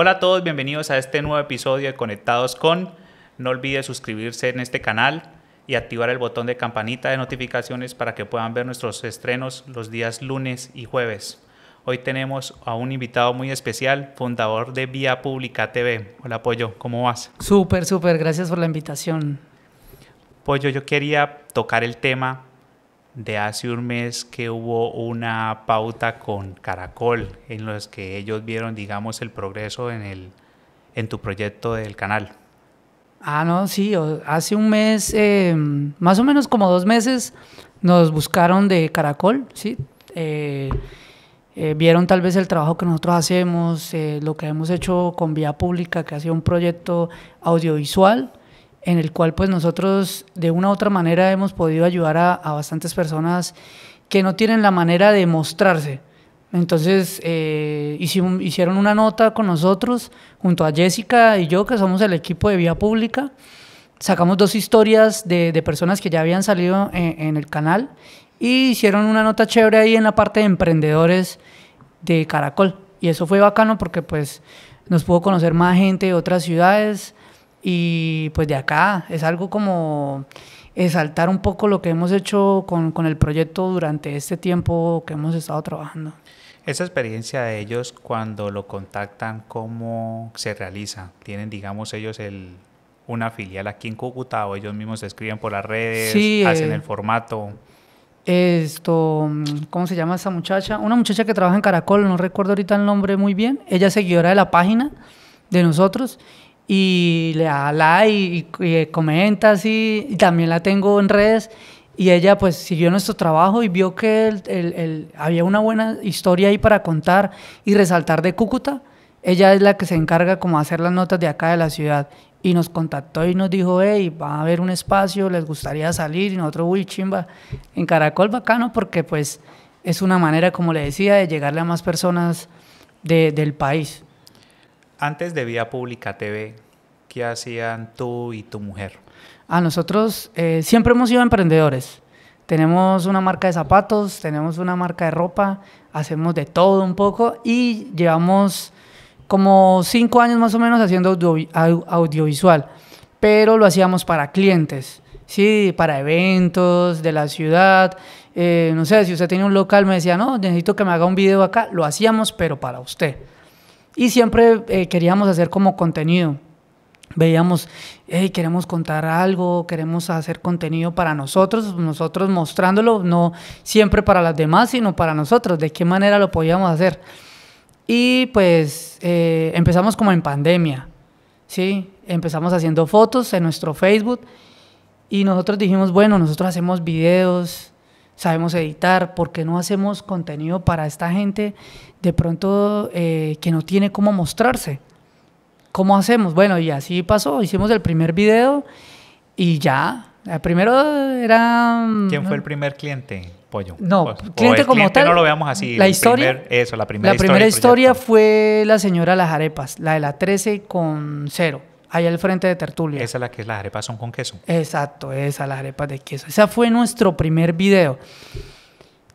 Hola a todos, bienvenidos a este nuevo episodio de Conectados con. No olvide suscribirse en este canal y activar el botón de campanita de notificaciones para que puedan ver nuestros estrenos los días lunes y jueves. Hoy tenemos a un invitado muy especial, fundador de Vía Pública TV. Hola Pollo, ¿cómo vas? Súper, súper, gracias por la invitación. Pollo, yo quería tocar el tema de hace un mes que hubo una pauta con Caracol en los que ellos vieron, digamos, el progreso en, el, en tu proyecto del canal. Ah, no, sí, hace un mes, em, más o menos como dos meses, nos buscaron de Caracol, ¿sí? Eh, eh, vieron tal vez el trabajo que nosotros hacemos, eh, lo que hemos hecho con Vía Pública, que ha sido un proyecto audiovisual, en el cual pues nosotros de una u otra manera hemos podido ayudar a, bastantes personas que no tienen la manera de mostrarse. Entonces eh, hicieron una nota con nosotros, junto a Jessica y yo, que somos el equipo de Vía Pública. Sacamos dos historias de, personas que ya habían salido en, el canal y hicieron una nota chévere ahí en la parte de emprendedores de Caracol. Y eso fue bacano porque pues nos pudo conocer más gente de otras ciudades, y pues de acá es algo como exaltar un poco lo que hemos hecho con, el proyecto durante este tiempo que hemos estado trabajando. Esa experiencia de ellos cuando lo contactan, ¿cómo se realiza? ¿Tienen, digamos, ellos el, una filial aquí en Cúcuta o ellos mismos escriben por las redes, hacen eh, el formato? Esto, ¿cómo se llama esa muchacha? Una muchacha que trabaja en Caracol, no recuerdo ahorita el nombre muy bien. Ella es seguidora de la página de nosotros y le da like y, eh, comenta así. Y también la tengo en redes. Y ella pues siguió nuestro trabajo y vio que había una buena historia ahí para contar y resaltar de Cúcuta. Ella es la que se encarga como hacer las notas de acá de la ciudad. Y nos contactó y nos dijo, hey, va a haber un espacio, les gustaría salir. Y otro uy, chimba, en Caracol bacano porque pues es una manera, como le decía, de llegarle a más personas del país antes de Vía Pública TV, ¿qué hacían tú y tu mujer? A nosotros eh, siempre hemos sido emprendedores. Tenemos una marca de zapatos, tenemos una marca de ropa, hacemos de todo un poco y llevamos como cinco años más o menos haciendo audiovisual, pero lo hacíamos para clientes, sí, para eventos de la ciudad. Eh, no sé, si usted tiene un local, me decía, no, necesito que me haga un video acá, lo hacíamos, pero para usted. Y siempre eh, queríamos hacer como contenido. Veíamos, hey, queremos contar algo, queremos hacer contenido para nosotros, nosotros mostrándolo, no siempre para las demás, sino para nosotros, de qué manera lo podíamos hacer. Y pues eh, empezamos como en pandemia, ¿sí? Empezamos haciendo fotos en nuestro Facebook y nosotros dijimos, bueno, nosotros hacemos videos, sabemos editar, porque no hacemos contenido para esta gente de pronto eh, que no tiene cómo mostrarse. ¿Cómo hacemos? Bueno, y así pasó, hicimos el primer video y ya. Eh, primero era... ¿Quién fue el primer cliente? Pollo. No, cliente como tal. No lo veamos así. La historia. eso, la primera historia. primera historia fue la señora Las Arepas, la de la 13 con cero allá al frente de Tertulia. Esa es la que las arepas son con queso. Exacto, esa, la arepas de queso. Esa fue nuestro primer video.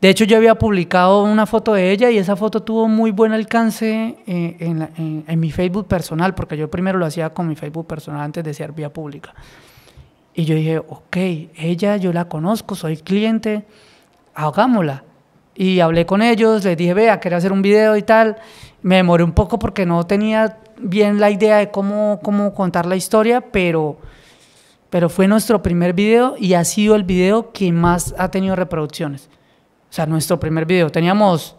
De hecho, yo había publicado una foto de ella y esa foto tuvo muy buen alcance eh, en, mi Facebook personal, porque yo primero lo hacía con mi Facebook personal antes de ser vía pública. Y yo dije, ok, ella yo la conozco, soy cliente, hagámosla. Y hablé con ellos, les dije, vea, quería hacer un video y tal. Me demoré un poco porque no tenía bien la idea de cómo, cómo contar la historia, pero, pero fue nuestro primer video y ha sido el video que más ha tenido reproducciones. O sea, nuestro primer video. Teníamos,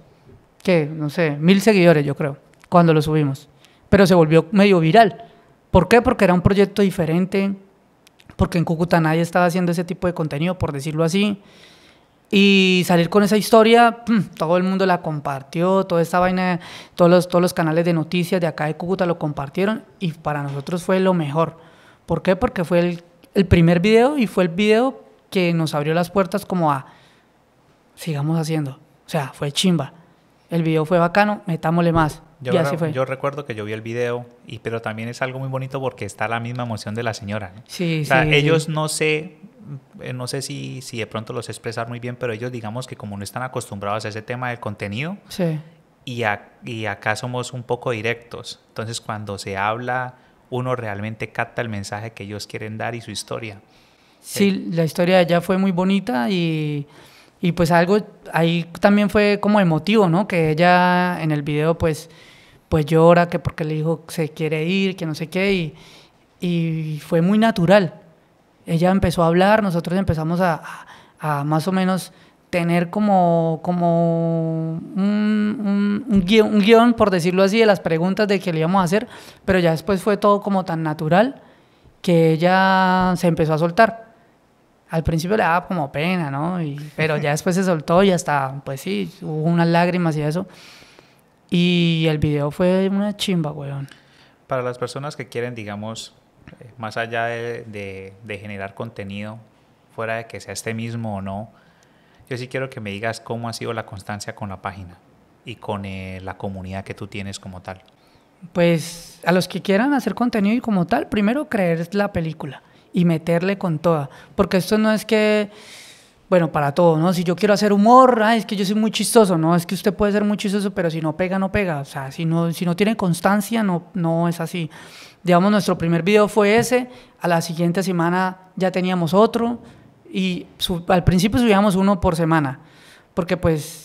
¿qué? No sé, mil seguidores, yo creo, cuando lo subimos. Pero se volvió medio viral. ¿Por qué? Porque era un proyecto diferente, porque en Cúcuta nadie estaba haciendo ese tipo de contenido, por decirlo así. Y salir con esa historia, hmm, todo el mundo la compartió, toda esta vaina, todos los, todos los canales de noticias de acá de Cúcuta lo compartieron y para nosotros fue lo mejor. ¿Por qué? Porque fue el, el primer video y fue el video que nos abrió las puertas como a, sigamos haciendo. O sea, fue chimba. El video fue bacano, metámosle más. Yo, fue. yo recuerdo que yo vi el video, y, pero también es algo muy bonito porque está la misma emoción de la señora. ¿no? Sí, o sea, sí, ellos no se eh, no sé si, de pronto los expresar muy bien, pero ellos digamos que como no están acostumbrados a ese tema del contenido, y, y acá somos un poco directos. Entonces cuando se habla, uno realmente capta el mensaje que ellos quieren dar y su historia. Sí, eh, la historia de ella fue muy bonita y, pues algo ahí también fue como emotivo, ¿no? Que ella en el video pues, pues llora, que porque le dijo que se quiere ir, que no sé qué, y, y fue muy natural ella empezó a hablar, nosotros empezamos a, más o menos tener como, como un, guión, por decirlo así, de las preguntas de que le íbamos a hacer, pero ya después fue todo como tan natural que ella se empezó a soltar. Al principio le daba como pena, ¿no? pero ya después se soltó y hasta, pues sí, hubo unas lágrimas y eso. Y el video fue una chimba, weón. Para las personas que quieren, digamos, más allá de, generar contenido, fuera de que sea este mismo o no, yo sí quiero que me digas cómo ha sido la constancia con la página y con eh, la comunidad que tú tienes como tal. Pues a los que quieran hacer contenido y como tal, primero creer la película y meterle con toda, porque esto no es que bueno, para todo, ¿no? Si yo quiero hacer humor, es que yo soy muy chistoso, no, es que usted puede ser muy chistoso, pero si no pega, no pega, o sea, si no, si no tiene constancia, no, no es así. Digamos, nuestro primer video fue ese, a la siguiente semana ya teníamos otro y al principio subíamos uno por semana, porque pues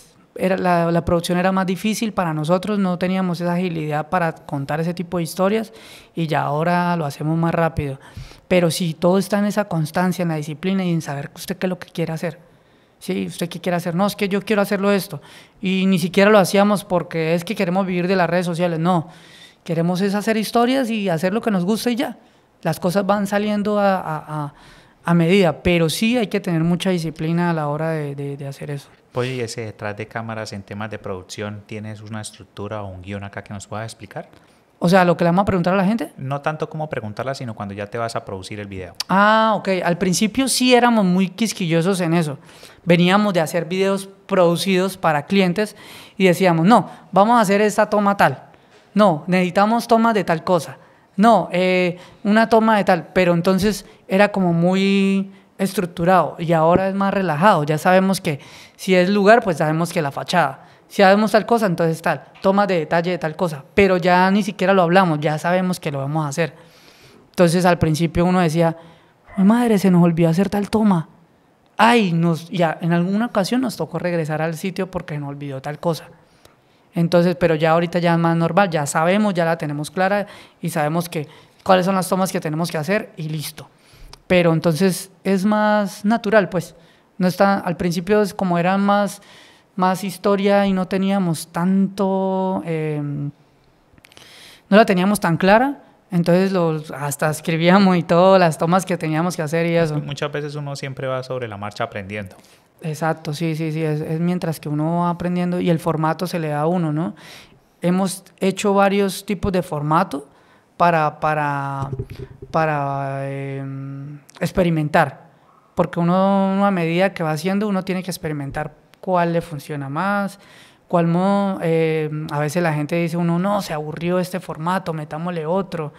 la, producción era más difícil para nosotros, no teníamos esa agilidad para contar ese tipo de historias y ya ahora lo hacemos más rápido. Pero si todo está en esa constancia, en la disciplina y en saber usted qué es lo que quiere hacer. Sí, usted qué quiere hacer. No, es que yo quiero hacerlo esto. Y ni siquiera lo hacíamos porque es que queremos vivir de las redes sociales. No, queremos es hacer historias y hacer lo que nos gusta y ya. Las cosas van saliendo a a medida, pero sí hay que tener mucha disciplina a la hora de, hacer eso. Pues y ese detrás de cámaras en temas de producción, ¿tienes una estructura o un guión acá que nos pueda explicar? O sea, lo que le vamos a preguntar a la gente. No tanto como preguntarla, sino cuando ya te vas a producir el video. Ah, ok. Al principio sí éramos muy quisquillosos en eso. Veníamos de hacer videos producidos para clientes y decíamos, no, vamos a hacer esta toma tal. No, necesitamos tomas de tal cosa no, eh, una toma de tal, pero entonces era como muy estructurado y ahora es más relajado, ya sabemos que si es lugar, pues sabemos que la fachada, si sabemos tal cosa, entonces tal, toma de detalle de tal cosa, pero ya ni siquiera lo hablamos, ya sabemos que lo vamos a hacer. Entonces al principio uno decía, madre, se nos olvidó hacer tal toma. Ay, nos, ya en alguna ocasión nos tocó regresar al sitio porque nos olvidó tal cosa. Entonces, pero ya ahorita ya es más normal, ya sabemos, ya la tenemos clara y sabemos que cuáles son las tomas que tenemos que hacer y listo. Pero entonces es más natural, pues. No está, al principio es como era más, más historia y no teníamos tanto, em, no la teníamos tan clara, entonces los, hasta escribíamos y todas las tomas que teníamos que hacer y eso. Muchas veces uno siempre va sobre la marcha aprendiendo. Exacto, sí, sí, sí, es, mientras que uno va aprendiendo y el formato se le da a uno, ¿no? Hemos hecho varios tipos de formato para, para, em, experimentar, porque uno a medida que va haciendo, uno tiene que experimentar cuál le funciona más, cuál modo, em, a veces la gente dice uno, no, se aburrió este formato, metámosle otro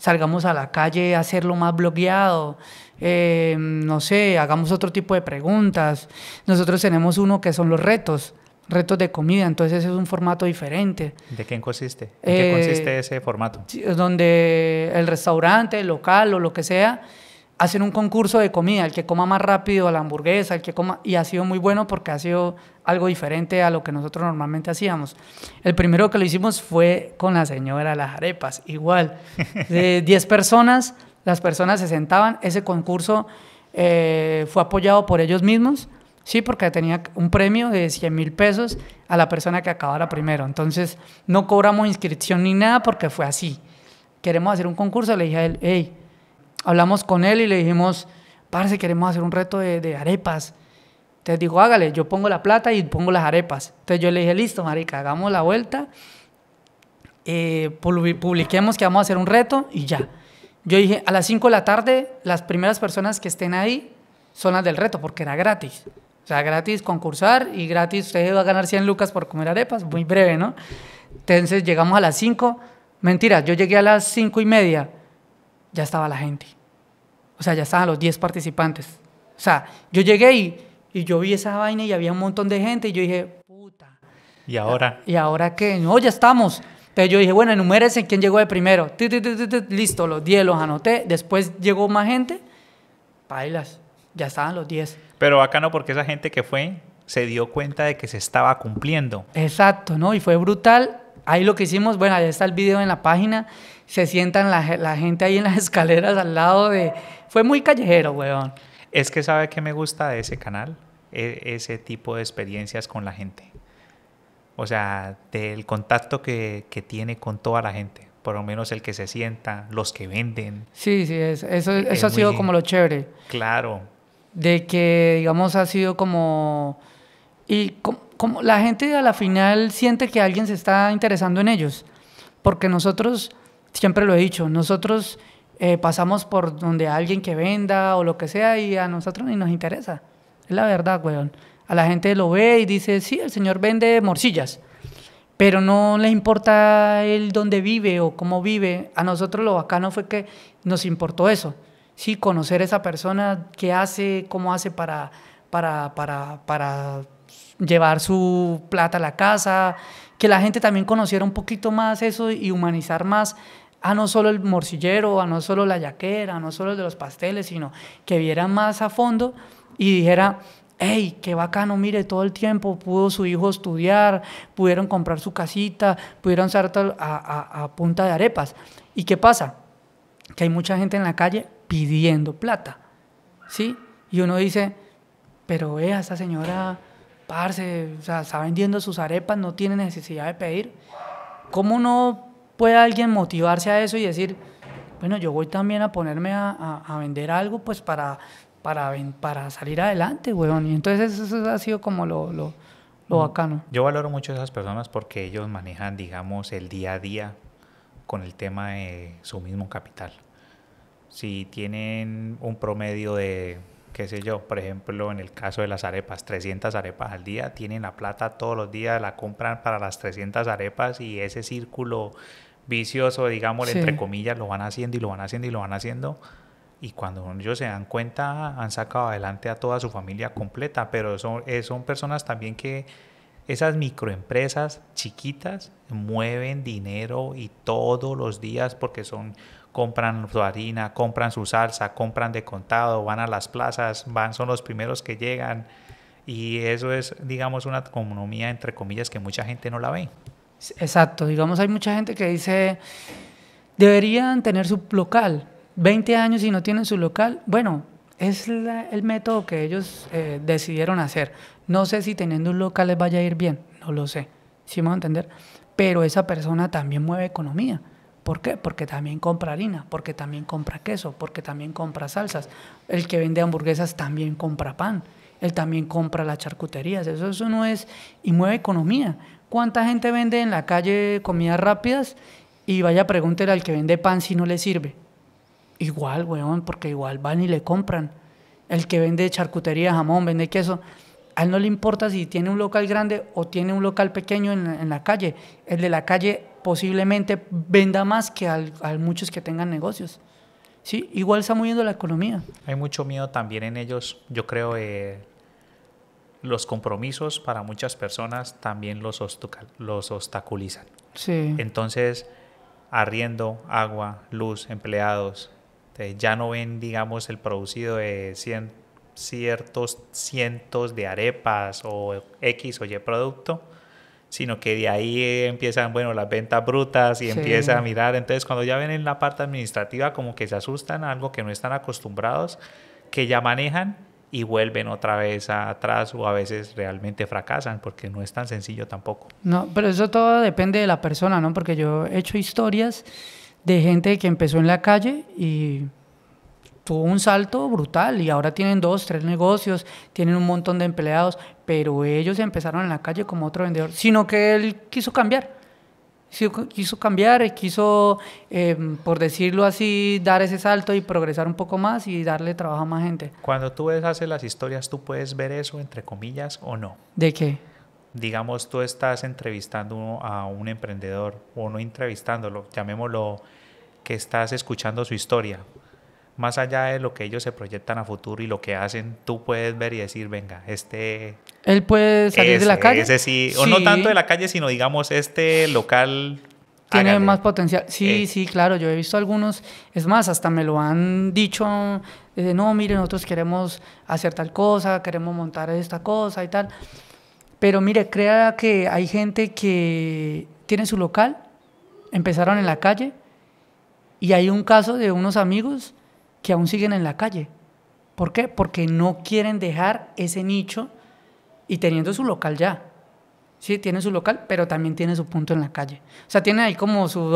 salgamos a la calle a hacerlo más blogueado, eh, no sé, hagamos otro tipo de preguntas. Nosotros tenemos uno que son los retos, retos de comida, entonces ese es un formato diferente. ¿De quién consiste? ¿En qué consiste eh, ese formato? Donde el restaurante, el local o lo que sea hacen un concurso de comida, el que coma más rápido la hamburguesa, el que coma, y ha sido muy bueno porque ha sido algo diferente a lo que nosotros normalmente hacíamos. El primero que lo hicimos fue con la señora las arepas, igual, de 10 personas, las personas se sentaban, ese concurso eh, fue apoyado por ellos mismos, sí, porque tenía un premio de 100 mil pesos a la persona que acabara primero, entonces no cobramos inscripción ni nada porque fue así. Queremos hacer un concurso, le dije a él, hey, hablamos con él y le dijimos, parce, queremos hacer un reto de, arepas. Entonces dijo, hágale, yo pongo la plata y pongo las arepas. Entonces yo le dije, listo, marica, hagamos la vuelta, eh, publiquemos que vamos a hacer un reto y ya. Yo dije, a las 5 de la tarde, las primeras personas que estén ahí son las del reto, porque era gratis. O sea, gratis concursar y gratis usted va a ganar 100 lucas por comer arepas, muy breve, ¿no? Entonces llegamos a las 5, mentira, yo llegué a las 5 y media ya estaba la gente. O sea, ya estaban los 10 participantes. O sea, yo llegué y, yo vi esa vaina y había un montón de gente y yo dije, puta. ¿Y ahora? ¿Y ahora qué? No, ya estamos. pero yo dije, bueno, enumérense quién llegó de primero. Listo, los 10 los anoté. Después llegó más gente. bailas. ya estaban los 10. Pero bacano porque esa gente que fue se dio cuenta de que se estaba cumpliendo. Exacto, ¿no? Y fue brutal. Ahí lo que hicimos, bueno, ahí está el video en la página se sientan la, gente ahí en las escaleras al lado de... Fue muy callejero, weón. Es que sabe que me gusta de ese canal, e, ese tipo de experiencias con la gente. O sea, del contacto que, tiene con toda la gente. Por lo menos el que se sienta, los que venden. Sí, sí, eso, ha sido como lo chévere. Claro. De que, digamos, ha sido como... Y como la gente a la final siente que alguien se está interesando en ellos. Porque nosotros siempre lo he dicho, nosotros eh, pasamos por donde alguien que venda o lo que sea y a nosotros ni nos interesa. Es la verdad, weón. A la gente lo ve y dice, sí, el señor vende morcillas, pero no le importa él dónde vive o cómo vive. A nosotros lo bacano fue que nos importó eso. Sí, conocer a esa persona, qué hace, cómo hace para, para, para, para llevar su plata a la casa, que la gente también conociera un poquito más eso y humanizar más a no solo el morcillero, a no solo la yaquera, a no solo el de los pasteles, sino que vieran más a fondo y dijera, hey, qué bacano, mire, todo el tiempo pudo su hijo estudiar, pudieron comprar su casita, pudieron salir a, punta de arepas. ¿Y qué pasa? Que hay mucha gente en la calle pidiendo plata, ¿sí? Y uno dice, pero vea, esta señora, parce, o sea, está vendiendo sus arepas, no tiene necesidad de pedir. ¿Cómo no puede alguien motivarse a eso y decir, bueno, yo voy también a ponerme a, a, vender algo pues para, para, para salir adelante, weón. Y entonces eso, ha sido como lo, lo, lo mm. bacano. Yo valoro mucho a esas personas porque ellos manejan, digamos, el día a día con el tema de su mismo capital. Si tienen un promedio de, qué sé yo, por ejemplo, en el caso de las arepas, 300 arepas al día, tienen la plata todos los días, la compran para las 300 arepas y ese círculo vicioso, digamos, entre comillas, lo van haciendo y lo van haciendo y lo van haciendo. Y cuando ellos se dan cuenta, han sacado adelante a toda su familia completa, pero son, eh, son personas también que esas microempresas chiquitas mueven dinero y todos los días porque son compran su harina, compran su salsa, compran de contado, van a las plazas, van son los primeros que llegan y eso es digamos una economía entre comillas que mucha gente no la ve. Exacto, digamos, hay mucha gente que dice, deberían tener su local, 20 años y no tienen su local. Bueno, es el método que ellos eh, decidieron hacer. No sé si teniendo un local les vaya a ir bien, no lo sé, si me van a entender? Pero esa persona también mueve economía. ¿Por qué? Porque también compra harina, porque también compra queso, porque también compra salsas. El que vende hamburguesas también compra pan, él también compra las charcuterías. Eso, eso no es, y mueve economía. ¿Cuánta gente vende en la calle comidas rápidas? Y vaya, a pregúntele al que vende pan si no le sirve. Igual, weón, porque igual van y le compran. El que vende charcutería, jamón, vende queso. A él no le importa si tiene un local grande o tiene un local pequeño en, la calle. El de la calle posiblemente venda más que al, a muchos que tengan negocios. Sí, igual está moviendo la economía. Hay mucho miedo también en ellos, yo creo, eh, los compromisos para muchas personas también los, los obstaculizan. Sí. Entonces, arriendo, agua, luz, empleados, eh, ya no ven, digamos, el producido de ciertos cientos de arepas o X o Y producto, sino que de ahí empiezan, bueno, las ventas brutas y empiezan empieza a mirar. Entonces, cuando ya ven en la parte administrativa, como que se asustan algo que no están acostumbrados, que ya manejan y vuelven otra vez atrás o a veces realmente fracasan porque no es tan sencillo tampoco. No, pero eso todo depende de la persona, ¿no? Porque yo he hecho historias de gente que empezó en la calle y tuvo un salto brutal y ahora tienen dos, tres negocios, tienen un montón de empleados, pero ellos empezaron en la calle como otro vendedor, sino que él quiso cambiar quiso cambiar, eh, quiso, em, por decirlo así, dar ese salto y progresar un poco más y darle trabajo a más gente. Cuando tú ves, hacer las historias, ¿tú puedes ver eso, entre comillas, o no? ¿De qué? Digamos, tú estás entrevistando a un emprendedor, o no entrevistándolo, llamémoslo que estás escuchando su historia. Más allá de lo que ellos se proyectan a futuro y lo que hacen, tú puedes ver y decir, venga, este él puede salir de la calle. sí. O no tanto de la calle, sino digamos este local. Tiene más potencial. Sí, eh. sí, claro. Yo he visto algunos. Es más, hasta me lo han dicho. Eh, no, mire, nosotros queremos hacer tal cosa, queremos montar esta cosa y tal. Pero mire, crea que hay gente que tiene su local, empezaron en la calle, y hay un caso de unos amigos que aún siguen en la calle. ¿Por qué? Porque no quieren dejar ese nicho y teniendo su local ya. Sí, tiene su local, pero también tiene su punto en la calle. O sea, tiene ahí como su,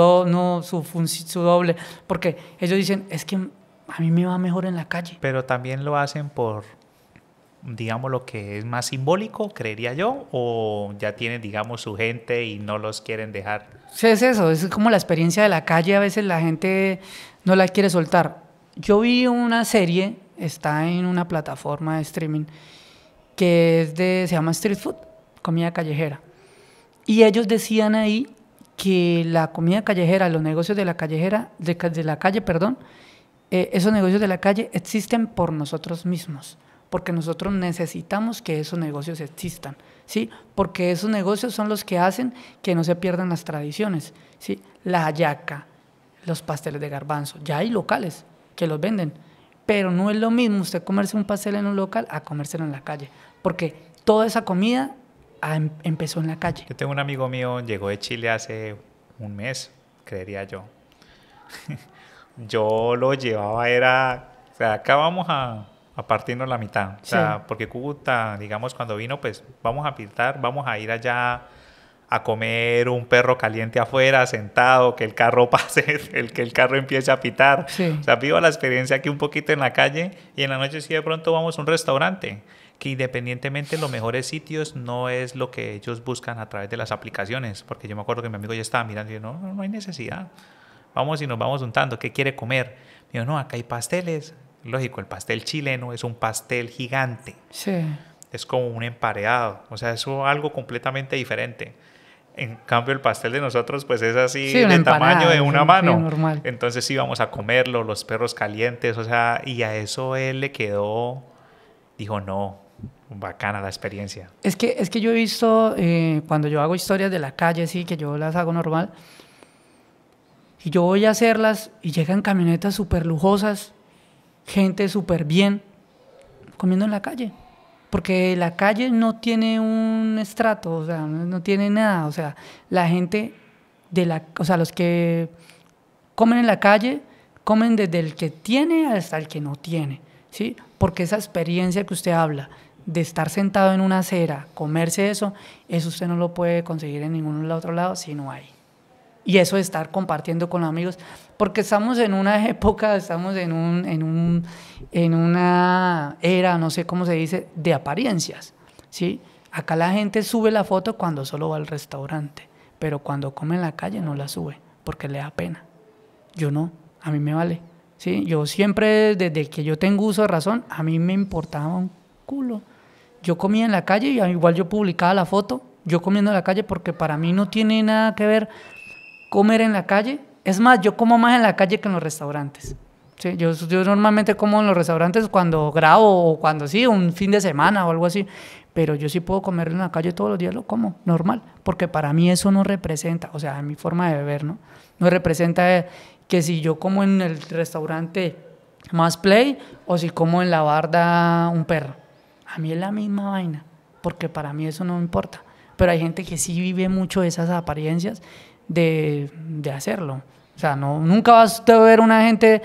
su, su doble, porque ellos dicen, es que a mí me va mejor en la calle. Pero también lo hacen por, digamos, lo que es más simbólico, creería yo, o ya tienen, digamos, su gente y no los quieren dejar. Sí, es eso, es como la experiencia de la calle, a veces la gente no la quiere soltar. Yo vi una serie, está en una plataforma de streaming, que es de, se llama Street Food, comida callejera. Y ellos decían ahí que la comida callejera, los negocios de la callejera, de, la calle, perdón, eh, esos negocios de la calle existen por nosotros mismos, porque nosotros necesitamos que esos negocios existan, ¿sí? Porque esos negocios son los que hacen que no se pierdan las tradiciones, ¿sí? La hallaca, los pasteles de garbanzo, ya hay locales que los venden, pero no es lo mismo usted comerse un pastel en un local a comérselo en la calle, porque toda esa comida ah, em, empezó en la calle. Yo tengo un amigo mío, llegó de Chile hace un mes, creería yo. yo lo llevaba, era, o sea, acá vamos a, partirnos la mitad, o sea, porque Cúcuta, digamos, cuando vino, pues vamos a pintar, vamos a ir allá a comer un perro caliente afuera, sentado, que el carro pase, el, que el carro empiece a pitar. O sea, vivo la experiencia aquí un poquito en la calle y en la noche si sí, de pronto vamos a un restaurante, que independientemente los mejores sitios no es lo que ellos buscan a través de las aplicaciones, porque yo me acuerdo que mi amigo ya estaba mirando y yo, no, no hay necesidad, vamos y nos vamos untando, ¿qué quiere comer? Digo, no, acá hay pasteles. Lógico, el pastel chileno es un pastel gigante. Sí. Es como un empareado, o sea, es algo completamente diferente. En cambio, el pastel de nosotros, pues es así sí, de tamaño de una mano. Entonces íbamos a comerlo, los perros calientes, o sea, y a eso él le quedó, dijo, no, bacana la experiencia. Es que, es que yo he visto, eh, cuando yo hago historias de la calle, sí, que yo las hago normal, y yo voy a hacerlas y llegan camionetas súper lujosas, gente súper bien, comiendo en la calle porque la calle no tiene un estrato, o sea, no tiene nada, o sea, la gente de la, o sea, los que comen en la calle comen desde el que tiene hasta el que no tiene, ¿sí? Porque esa experiencia que usted habla de estar sentado en una acera, comerse eso, eso usted no lo puede conseguir en ningún otro lado, no hay y eso de estar compartiendo con los amigos, porque estamos en una época, estamos en, un, en, un, una era, no sé cómo se dice, de apariencias, ¿sí? Acá la gente sube la foto cuando solo va al restaurante, pero cuando come en la calle no la sube, porque le da pena. Yo no, a mí me vale, ¿sí? Yo siempre, desde que yo tengo uso de razón, a mí me importaba un culo. Yo comía en la calle y igual yo publicaba la foto, yo comiendo en la calle, porque para mí no tiene nada que ver comer en la calle. Es más, yo como más en la calle que en los restaurantes. Sí, yo, yo, normalmente como en los restaurantes cuando grabo o cuando sí, un fin de semana o algo así. Pero yo sí puedo comer en la calle todos los días, lo como, normal. Porque para mí eso no representa, o sea, mi forma de beber, ¿no? No representa que si yo como en el restaurante más play o si como en la barda un perro. A mí es la misma vaina, porque para mí eso no me importa. Pero hay gente que sí vive mucho esas apariencias de, de hacerlo. O sea, no, nunca vas a ver una gente,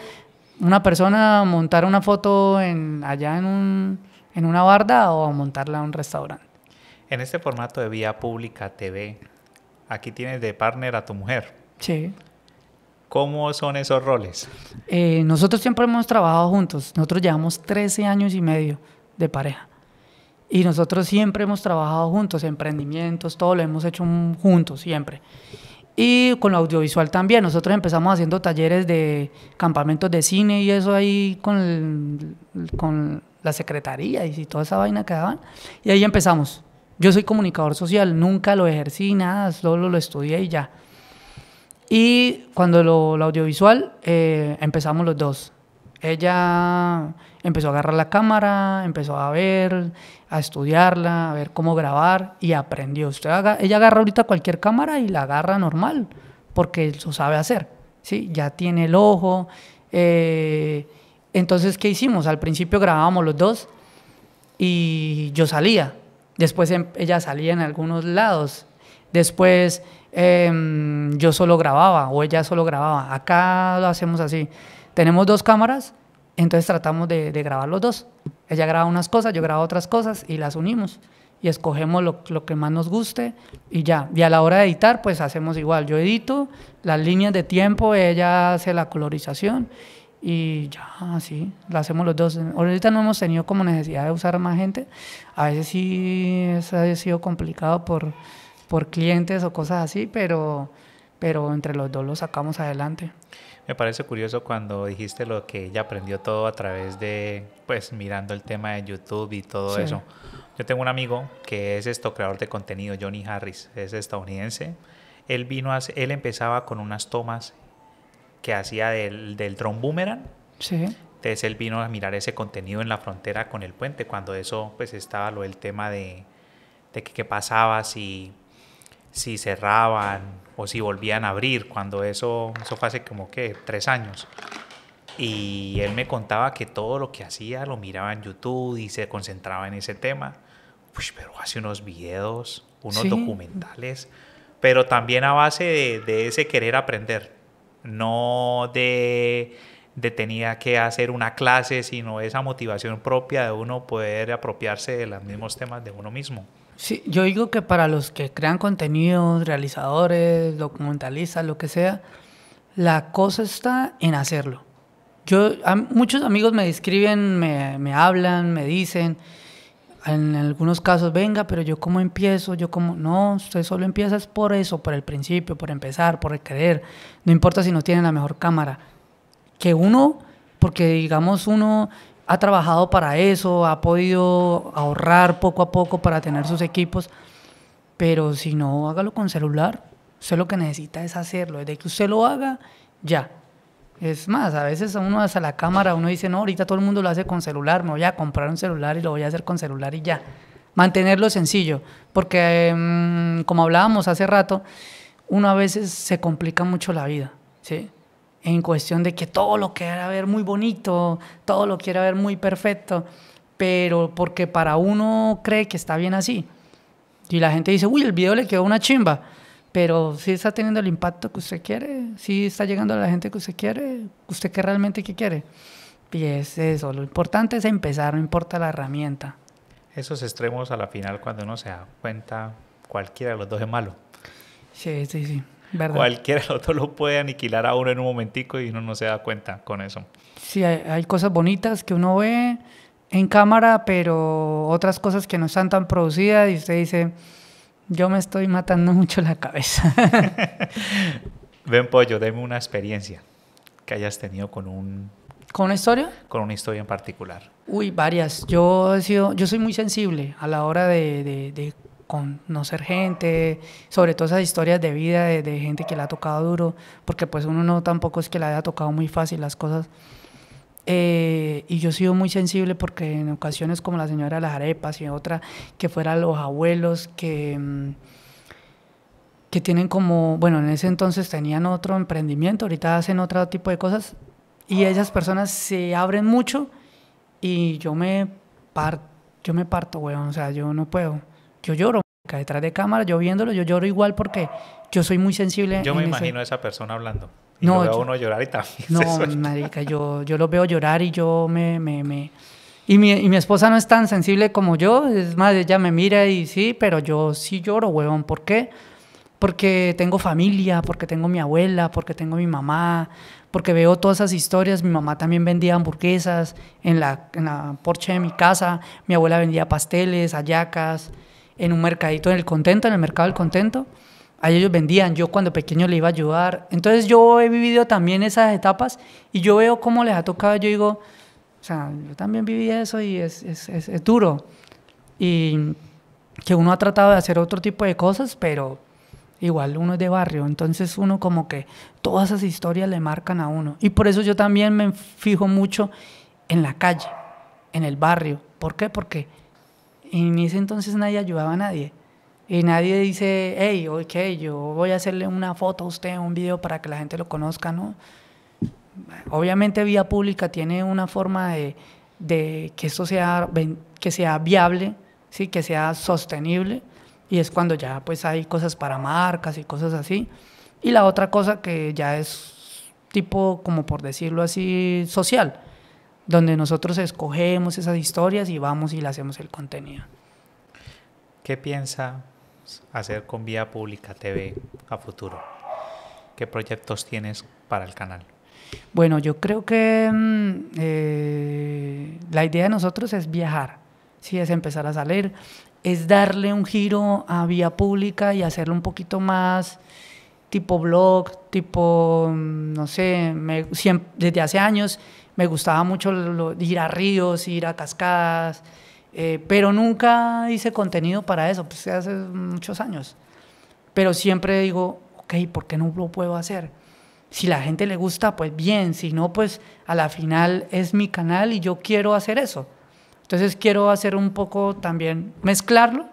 una persona montar una foto en, allá en, un, en una barda o montarla en un restaurante. En este formato de vía pública TV, aquí tienes de partner a tu mujer. Sí. ¿Cómo son esos roles? Eh, nosotros siempre hemos trabajado juntos. Nosotros llevamos 13 años y medio de pareja. Y nosotros siempre hemos trabajado juntos, emprendimientos, todo lo hemos hecho juntos, siempre. Y con lo audiovisual también. Nosotros empezamos haciendo talleres de campamentos de cine y eso ahí con, con la secretaría y toda esa vaina que daban. Y ahí empezamos. Yo soy comunicador social, nunca lo ejercí, nada, solo lo estudié y ya. Y cuando lo, audiovisual, eh, empezamos los dos. Ella empezó a agarrar la cámara, empezó a ver, a estudiarla, a ver cómo grabar y aprendió. Usted ella agarra ahorita cualquier cámara y la agarra normal, porque eso sabe hacer, ¿sí? Ya tiene el ojo. Eh, entonces, ¿qué hicimos? Al principio grabábamos los dos y yo salía. Después em, ella salía en algunos lados. Después em, yo solo grababa o ella solo grababa. Acá lo hacemos así. Tenemos dos cámaras entonces tratamos de, grabar los dos. Ella graba unas cosas, yo grabo otras cosas y las unimos y escogemos lo, que más nos guste y ya. Y a la hora de editar, pues hacemos igual. Yo edito las líneas de tiempo, ella hace la colorización y ya, así, lo hacemos los dos. Ahorita no hemos tenido como necesidad de usar más gente. A veces sí ha sido complicado por, clientes o cosas así, pero, pero entre los dos lo sacamos adelante. Me parece curioso cuando dijiste lo que ella aprendió todo a través de, pues, mirando el tema de YouTube y todo eso. Yo tengo un amigo que es esto creador de contenido, Johnny Harris, es estadounidense. Él vino, a, él empezaba con unas tomas que hacía del, del drone boomerang. Sí. Entonces él vino a mirar ese contenido en la frontera con el puente, cuando eso pues estaba lo del tema de, de que, pasaba si si cerraban o si volvían a abrir, cuando eso, eso fue hace como que tres años. Y él me contaba que todo lo que hacía lo miraba en YouTube y se concentraba en ese tema. pero hace unos videos, unos documentales, pero también a base de, ese querer aprender, no de de tenía que hacer una clase, sino esa motivación propia de uno poder apropiarse de los mismos temas de uno mismo. Sí, yo digo que para los que crean contenidos, realizadores, documentalistas, lo que sea, la cosa está en hacerlo. Yo, muchos amigos me describen, me, hablan, me dicen, en algunos casos, venga, pero yo cómo empiezo, yo como no, usted solo empieza es por eso, por el principio, por empezar, por el no importa si no tiene la mejor cámara, que uno, porque digamos uno ha trabajado para eso, ha podido ahorrar poco a poco para tener sus equipos, pero si no, hágalo con celular. Usted lo que necesita es hacerlo. Desde que usted lo haga, ya. Es más, a veces uno hace la cámara, uno dice, no, ahorita todo el mundo lo hace con celular, me voy a comprar un celular y lo voy a hacer con celular y ya. Mantenerlo sencillo, porque mm, como hablábamos hace rato, uno a veces se complica mucho la vida, ¿sí? en cuestión de que todo lo quiera ver muy bonito, todo lo quiera ver muy perfecto, pero porque para uno cree que está bien así. Y la gente dice, uy, el video le quedó una chimba, pero si está teniendo el impacto que usted quiere, si está llegando a la gente que usted quiere, usted que realmente qué quiere. Y es eso, lo importante es empezar, no importa la herramienta. Esos extremos a la final, cuando uno se da cuenta, cualquiera de los dos es malo. Sí, sí, sí. Cualquier Cualquiera otro lo puede aniquilar a uno en un momentico y uno no se da cuenta con eso. Sí, hay, cosas bonitas que uno ve en cámara, pero otras cosas que no están tan producidas y usted dice, yo me estoy matando mucho la cabeza. Ven, Pollo, deme una experiencia que hayas tenido con un... ¿Con una historia? Con una historia en particular. Uy, varias. Yo, sido, yo soy muy sensible a la hora de, de con conocer gente, sobre todo esas historias de vida de, gente que le ha tocado duro, porque pues uno no tampoco es que le haya tocado muy fácil las cosas. Eh, y yo he sido muy sensible porque en ocasiones como la señora de las arepas y otra, que fuera los abuelos que, mm, que tienen como, bueno, en ese entonces tenían otro emprendimiento, ahorita hacen otro tipo de cosas, y esas personas se abren mucho y yo me, yo me parto, weón, o sea, yo no puedo yo lloro. Detrás de cámara, yo viéndolo, yo lloro igual porque yo soy muy sensible. Yo me imagino a esa persona hablando. Y no, veo uno llorar y también. No, marica, yo, yo lo veo llorar y yo me. me, me... Y, mi, esposa no es tan sensible como yo. Es más, ella me mira y sí, pero yo sí lloro, huevón. ¿Por qué? Porque tengo familia, porque tengo mi abuela, porque tengo mi mamá, porque veo todas esas historias. Mi mamá también vendía hamburguesas en la, en la porche de mi casa. Mi abuela vendía pasteles, hallacas en un mercadito en el contento, en el mercado del contento. Ahí ellos vendían, yo cuando pequeño le iba a ayudar. Entonces yo he vivido también esas etapas y yo veo cómo les ha tocado, yo digo, o sea, yo también viví eso y es, es, es, es duro. Y que uno ha tratado de hacer otro tipo de cosas, pero igual uno es de barrio, entonces uno como que todas esas historias le marcan a uno. Y por eso yo también me fijo mucho en la calle, en el barrio. ¿Por qué? Porque en ese entonces nadie ayudaba a nadie. Y nadie dice, hey, ok, yo voy a hacerle una foto a usted, un video para que la gente lo conozca, ¿no? Obviamente vía pública tiene una forma de, de que esto sea, que sea viable, ¿sí? que sea sostenible, y es cuando ya pues hay cosas para marcas y cosas así. Y la otra cosa que ya es tipo, como por decirlo así, social, donde nosotros escogemos esas historias y vamos y le hacemos el contenido. ¿Qué piensa hacer con Vía Pública TV a futuro? ¿Qué proyectos tienes para el canal? Bueno, yo creo que mm, eh, la idea de nosotros es viajar, ¿sí? es empezar a salir, es darle un giro a vía pública y hacerlo un poquito más tipo blog, tipo, mm, no sé, desde hace años me gustaba mucho ir a ríos, ir a cascadas, eh, pero nunca hice contenido para eso, pues hace muchos años. Pero siempre digo, ok, ¿por qué no lo puedo hacer? Si la gente le gusta, pues bien, si no, pues a la final es mi canal y yo quiero hacer eso. Entonces quiero hacer un poco también, mezclarlo,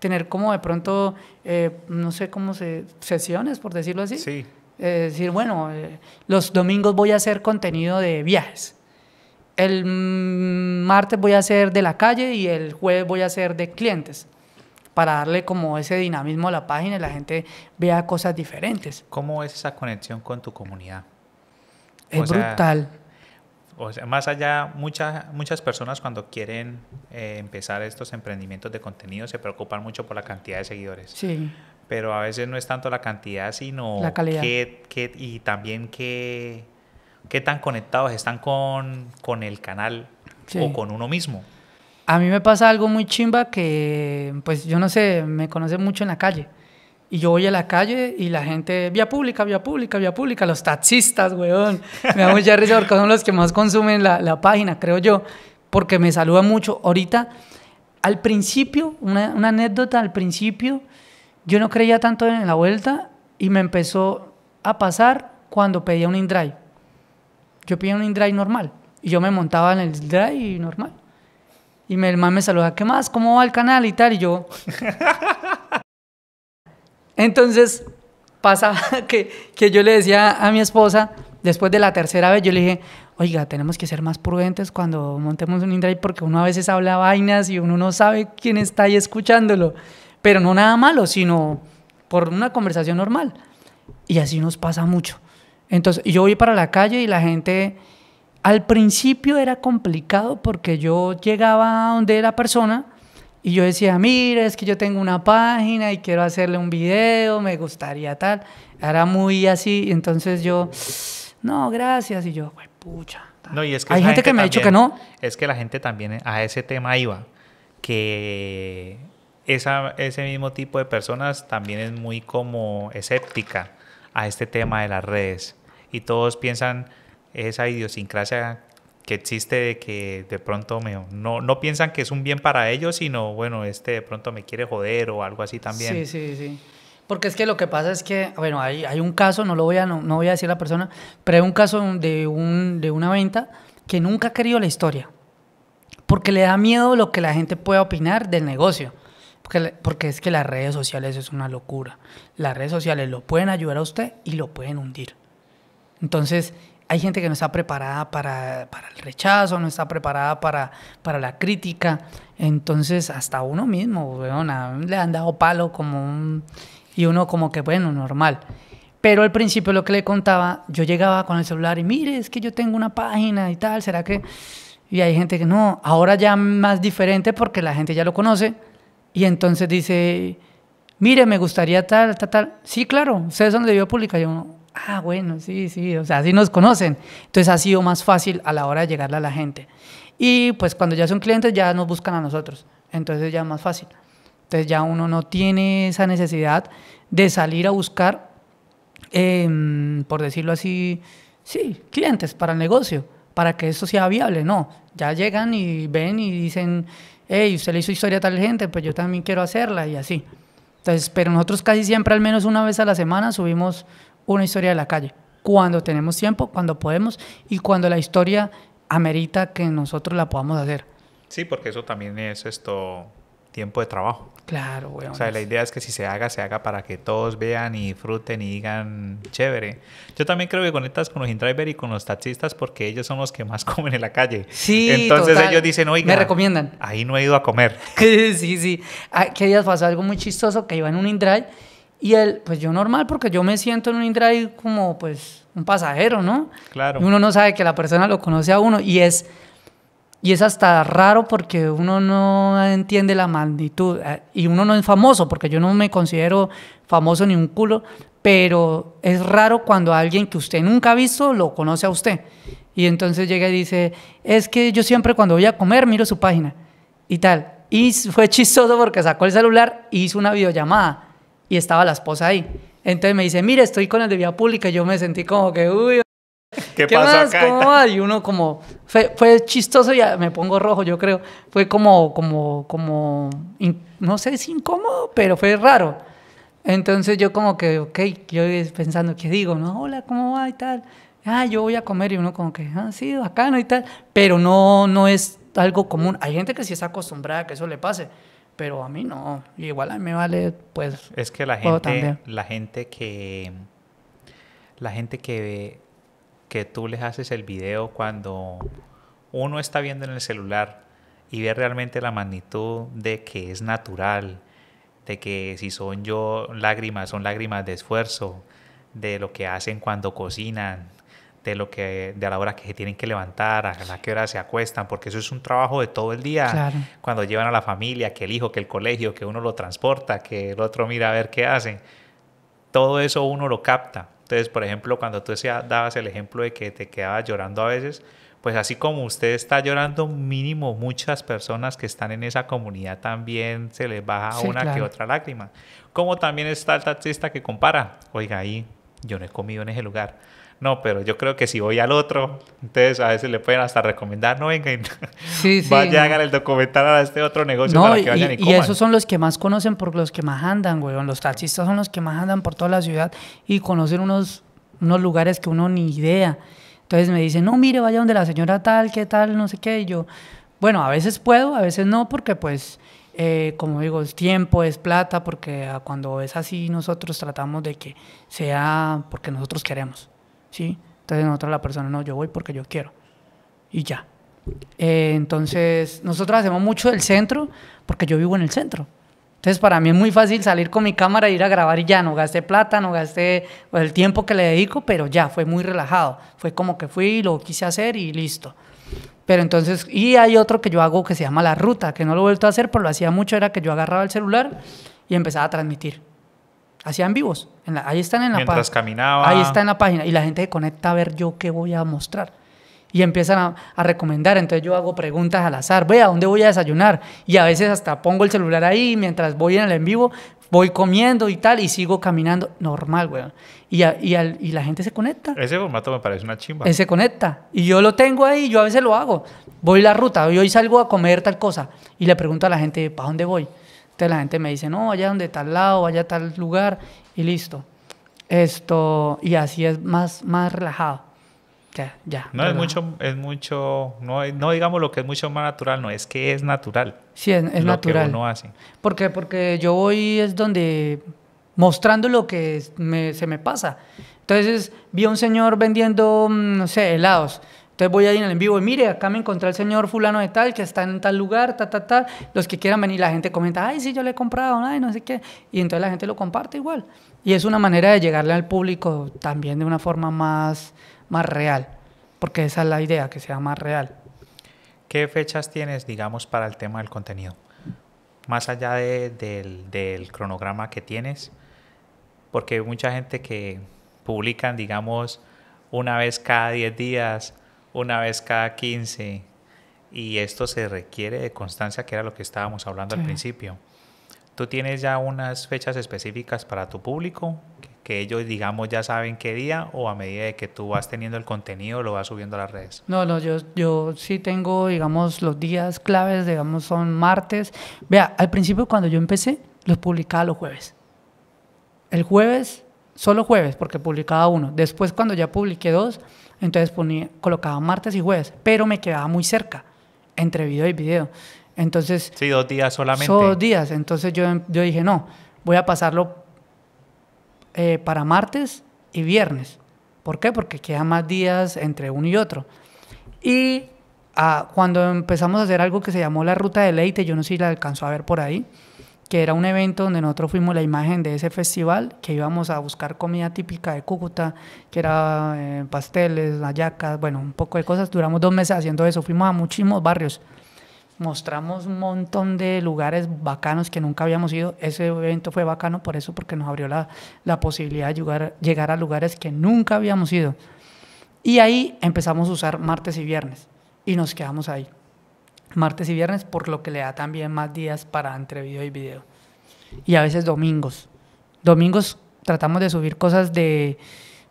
tener como de pronto, eh, no sé cómo se, sesiones, por decirlo así. Sí es eh, decir, bueno, eh, los domingos voy a hacer contenido de viajes. El mm, martes voy a hacer de la calle y el jueves voy a hacer de clientes para darle como ese dinamismo a la página y la gente vea cosas diferentes. ¿Cómo es esa conexión con tu comunidad? Es brutal. o sea, más allá, muchas muchas personas cuando quieren eh, empezar estos emprendimientos de contenido se preocupan mucho por la cantidad de seguidores. Sí. Pero a veces no es tanto la cantidad, sino la calidad. y también qué, qué tan conectados están con, el canal o con uno mismo. A mí me pasa algo muy chimba que, pues yo no sé, me conoce mucho en la calle. Y yo voy a la calle y la gente, vía pública, vía pública, vía pública, los taxistas, weón. Me da mucha risa porque son los que más consumen la, página, creo yo, porque me saluda mucho. Ahorita, al principio, una, una anécdota, al principio, yo no creía tanto en la vuelta y me empezó a pasar cuando pedía un in-drive. Yo pedía un in normal y yo me montaba en el drive normal. Y mi el me saluda, ¿qué más? ¿Cómo va el canal y tal? Y yo... Entonces pasa que, que yo le decía a mi esposa, después de la tercera vez, yo le dije, oiga, tenemos que ser más prudentes cuando montemos un in porque uno a veces habla vainas y uno no sabe quién está ahí escuchándolo pero no nada malo, sino por una conversación normal. Y así nos pasa mucho. Entonces, yo voy para la calle y la gente, al principio era complicado porque yo llegaba a donde la persona y yo decía, mira, es que yo tengo una página y quiero hacerle un video, me gustaría tal. Era muy así, entonces yo, no, gracias. Y yo, pucha. No, es que Hay gente, que me ha dicho que no. Es que la gente también a ese tema iba, que esa, ese mismo tipo de personas también es muy como escéptica a este tema de las redes y todos piensan esa idiosincrasia que existe de que de pronto me, no, no piensan que es un bien para ellos, sino bueno, este de pronto me quiere joder o algo así también. Sí, sí, sí. Porque es que lo que pasa es que, bueno, hay, hay un caso, no lo voy a, no, voy a decir la persona, pero hay un caso de, un, de una venta que nunca ha querido la historia, porque le da miedo lo que la gente pueda opinar del negocio. Porque, es que las redes sociales es una locura. Las redes sociales lo pueden ayudar a usted y lo pueden hundir. Entonces, hay gente que no está preparada para, el rechazo, no está preparada para, para la crítica. Entonces, hasta uno mismo, le han dado palo como un... Y uno como que, bueno, normal. Pero al principio lo que le contaba, yo llegaba con el celular y mire, es que yo tengo una página y tal, ¿será que...? Y hay gente que no, ahora ya más diferente porque la gente ya lo conoce, y entonces dice, mire, me gustaría tal, tal, tal. Sí, claro, ustedes son de Vía Pública. Yo, ah, bueno, sí, sí, o sea, así nos conocen. Entonces ha sido más fácil a la hora de llegarle a la gente. Y pues cuando ya son clientes ya nos buscan a nosotros, entonces ya es más fácil. Entonces ya uno no tiene esa necesidad de salir a buscar, em, por decirlo así, sí, clientes para el negocio, para que eso sea viable. No, ya llegan y ven y dicen, hey, usted le hizo historia a tal gente, pues yo también quiero hacerla y así. Entonces, pero nosotros casi siempre, al menos una vez a la semana, subimos una historia de la calle. Cuando tenemos tiempo, cuando podemos y cuando la historia amerita que nosotros la podamos hacer. Sí, porque eso también es esto, tiempo de trabajo. Claro, O sea, la idea es que si se haga, se haga para que todos vean y disfruten y digan chévere. Yo también creo que conectas con los indriver y con los taxistas porque ellos son los que más comen en la calle. Sí, Entonces ellos dicen, oiga. Me recomiendan. Ahí no he ido a comer. sí, sí. ¿Qué días pasó algo muy chistoso que iba en un indrive y él, pues yo normal, porque yo me siento en un indrive como pues un pasajero, ¿no? Claro. uno no sabe que la persona lo conoce a uno y es y es hasta raro porque uno no entiende la magnitud. Eh, y uno no es famoso, porque yo no me considero famoso ni un culo. Pero es raro cuando alguien que usted nunca ha visto lo conoce a usted. Y entonces llega y dice, es que yo siempre cuando voy a comer miro su página y tal. Y fue chistoso porque sacó el celular y hizo una videollamada y estaba la esposa ahí. Entonces me dice, mire, estoy con el de vía pública. Y yo me sentí como que, uy, ¿Qué, pasa? ¿Cómo va? y uno como... Fue, chistoso, ya me pongo rojo, yo creo. Fue como, como, como... no sé si incómodo, pero fue raro. Entonces yo como que, ok, yo pensando, ¿qué digo? No, hola, ¿cómo va? Y tal. Ah, yo voy a comer. Y uno como que, ah, sí, bacano y tal. Pero no, no es algo común. Hay gente que sí está acostumbrada a que eso le pase. Pero a mí no. igual a mí me vale, pues... Es que la gente... La gente que... La gente que que tú les haces el video cuando uno está viendo en el celular y ve realmente la magnitud de que es natural, de que si son yo lágrimas, son lágrimas de esfuerzo, de lo que hacen cuando cocinan, de lo que de a la hora que se tienen que levantar, a la que hora se acuestan, porque eso es un trabajo de todo el día. Cuando llevan a la familia, que el hijo, que el colegio, que uno lo transporta, que el otro mira a ver qué hacen. Todo eso uno lo capta. Entonces, por ejemplo, cuando tú dabas el ejemplo de que te quedabas llorando a veces, pues así como usted está llorando, mínimo muchas personas que están en esa comunidad también se les baja una que otra lágrima. Como también está el taxista que compara, oiga, ahí yo no he comido en ese lugar no, pero yo creo que si voy al otro, entonces a veces le pueden hasta recomendar, no vengan, sí, sí, el documental a este otro negocio para que vayan y, Y esos son los que más conocen por los que más andan, weón. Los taxistas son los que más andan por toda la ciudad y conocen unos, unos lugares que uno ni idea. Entonces me dicen, no, mire, vaya donde la señora tal, qué tal, no sé qué. Y yo, bueno, a veces puedo, a veces no, porque pues... Eh, como digo, el tiempo es plata, porque ah, cuando es así nosotros tratamos de que sea porque nosotros queremos. ¿sí? Entonces nosotros la persona, no, yo voy porque yo quiero. Y ya. Eh, entonces, nosotros hacemos mucho del centro porque yo vivo en el centro. Entonces, para mí es muy fácil salir con mi cámara e ir a grabar y ya, no gasté plata, no gasté pues, el tiempo que le dedico, pero ya, fue muy relajado. Fue como que fui, y lo quise hacer y listo. Pero entonces, y hay otro que yo hago que se llama La Ruta, que no lo he vuelto a hacer, pero lo hacía mucho, era que yo agarraba el celular y empezaba a transmitir. Hacían vivos. En ahí están en la Mientras caminaba. Ahí está en la página. Y la gente se conecta a ver yo qué voy a mostrar. Y empiezan a, recomendar. Entonces yo hago preguntas al azar. Ve, ¿a dónde voy a desayunar? Y a veces hasta pongo el celular ahí. Mientras voy en el en vivo, voy comiendo y tal. Y sigo caminando. Normal, weón. Y, y, y la gente se conecta. Ese formato me parece una chimba. Ese se conecta. Y yo lo tengo ahí. Yo a veces lo hago. Voy la ruta. hoy salgo a comer tal cosa. Y le pregunto a la gente, ¿para dónde voy? la gente me dice, no, vaya donde tal lado, vaya tal lugar y listo. Esto, y así es más, más relajado. Ya, ya. No es mucho, es mucho, no, no digamos lo que es mucho más natural, no, es que es natural. Sí, es, lo natural. Que uno hace. porque Porque yo voy es donde mostrando lo que se me pasa. Entonces vi a un señor vendiendo, mm, no sé, helados voy a ir en el vivo y mire, acá me encontré el señor fulano de tal que está en tal lugar, ta, ta, ta. Los que quieran venir, la gente comenta, ay, sí, yo le he comprado, ay, no sé qué. Y entonces la gente lo comparte igual. Y es una manera de llegarle al público también de una forma más, más real, porque esa es la idea, que sea más real. ¿Qué fechas tienes, digamos, para el tema del contenido? Más allá del, del cronograma que tienes, porque mucha gente que publican, digamos, una vez cada 10 días, una vez cada 15 y esto se requiere de constancia, que era lo que estábamos hablando al principio. ¿Tú tienes ya unas fechas específicas para tu público? Que, ellos, digamos, ya saben qué día o a medida de que tú vas teniendo el contenido lo vas subiendo a las redes. No, no, yo, yo sí tengo, digamos, los días claves, digamos, son martes. Vea, al principio cuando yo empecé, los publicaba los jueves. El jueves solo jueves porque publicaba uno. Después cuando ya publiqué dos, entonces colocaba martes y jueves, pero me quedaba muy cerca entre video y video. Entonces... Sí, dos días solamente. Dos días. Entonces yo, dije, no, voy a pasarlo eh, para martes y viernes. ¿Por qué? Porque quedan más días entre uno y otro. Y ah, cuando empezamos a hacer algo que se llamó la ruta de leite, yo no sé si la alcanzó a ver por ahí, que era un evento donde nosotros fuimos la imagen de ese festival, que íbamos a buscar comida típica de Cúcuta, que era eh, pasteles, ayacas, bueno, un poco de cosas. Duramos dos meses haciendo eso, fuimos a muchísimos barrios, mostramos un montón de lugares bacanos que nunca habíamos ido. Ese evento fue bacano por eso, porque nos abrió la, posibilidad de llegar a lugares que nunca habíamos ido. Y ahí empezamos a usar martes y viernes y nos quedamos ahí martes y viernes, por lo que le da también más días para entre video y video. Y a veces domingos. Domingos tratamos de subir cosas de,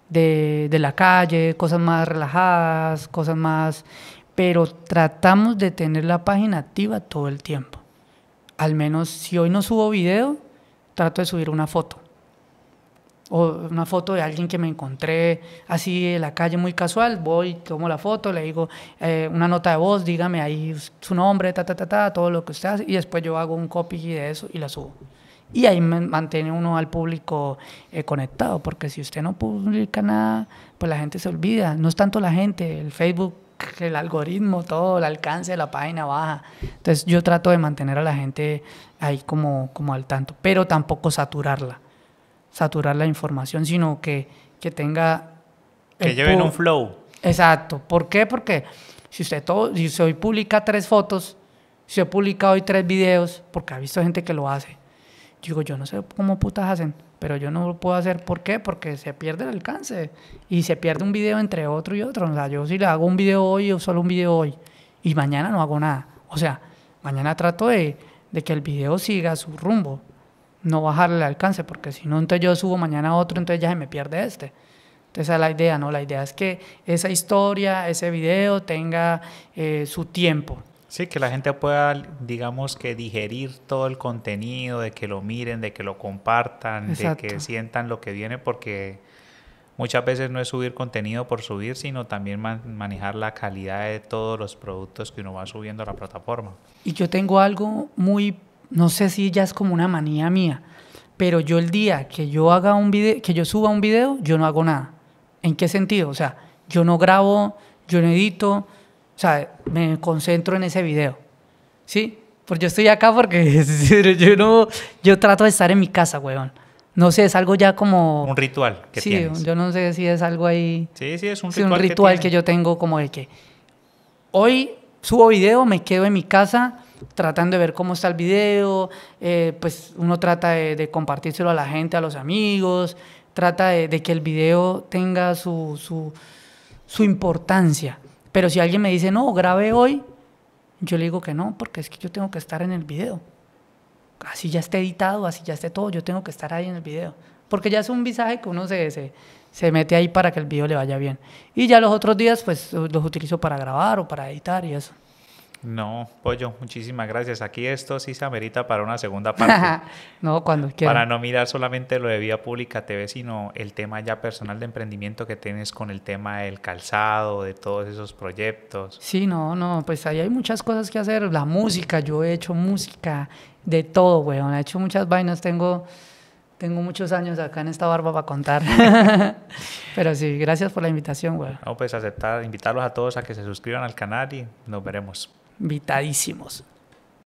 de, de la calle, cosas más relajadas, cosas más... Pero tratamos de tener la página activa todo el tiempo. Al menos si hoy no subo video, trato de subir una foto o una foto de alguien que me encontré así en la calle muy casual, voy, tomo la foto, le digo eh, una nota de voz, dígame ahí su nombre, ta, ta, ta, ta, todo lo que usted hace, y después yo hago un copy de eso y la subo. Y ahí mantiene uno al público eh, conectado, porque si usted no publica nada, pues la gente se olvida. No es tanto la gente, el Facebook, el algoritmo, todo, el alcance de la página baja. Entonces yo trato de mantener a la gente ahí como, como al tanto, pero tampoco saturarla saturar la información, sino que, que tenga... Que lleven un flow. Exacto. ¿Por qué? Porque si usted, todo, si hoy publica tres fotos, si hoy publica hoy tres videos, porque ha visto gente que lo hace, digo, yo no sé cómo putas hacen, pero yo no lo puedo hacer. ¿Por qué? Porque se pierde el alcance y se pierde un video entre otro y otro. yo si le hago un video hoy o solo un video hoy y mañana no hago nada. O sea, mañana trato de, de que el video siga su rumbo no bajarle el alcance, porque si no, entonces yo subo mañana otro, entonces ya se me pierde este. Entonces esa es la idea, ¿no? La idea es que esa historia, ese video tenga eh, su tiempo. Sí, que la gente pueda, digamos que digerir todo el contenido, de que lo miren, de que lo compartan, de que sientan lo que viene, porque muchas veces no es subir contenido por subir, sino también manejar la calidad de todos los productos que uno va subiendo a la plataforma. Y yo tengo algo muy no sé si ya es como una manía mía, pero yo el día que yo haga un video, que yo suba un video, yo no hago nada. ¿En qué sentido? O sea, yo no grabo, yo no edito, o sea, me concentro en ese video. ¿Sí? Porque yo estoy acá porque yo no yo trato de estar en mi casa, weón. No sé, es algo ya como... Un ritual que sí, yo no sé si es algo ahí... Sí, sí, es un sí, ritual. un ritual que, yo tengo como el que hoy subo video, me quedo en mi casa, tratando de ver cómo está el video, eh, pues uno trata de, de, compartírselo a la gente, a los amigos, trata de, que el video tenga su, su, importancia. Pero si alguien me dice, no, grabe hoy, yo le digo que no, porque es que yo tengo que estar en el video. Así ya esté editado, así ya esté todo, yo tengo que estar ahí en el video. Porque ya es un visaje que uno se, se, se mete ahí para que el video le vaya bien. Y ya los otros días, pues los utilizo para grabar o para editar y eso. No, Pollo, muchísimas gracias. Aquí esto sí se amerita para una segunda parte. no, cuando quieras. Para no mirar solamente lo de Vía Pública TV, sino el tema ya personal de emprendimiento que tienes con el tema del calzado, de todos esos proyectos. Sí, no, no, pues ahí hay muchas cosas que hacer. La música, yo he hecho música de todo, weón. He hecho muchas vainas, tengo... Tengo muchos años acá en esta barba para contar. Pero sí, gracias por la invitación, weón. No, pues aceptar, invitarlos a todos a que se suscriban al canal y nos veremos invitadísimos.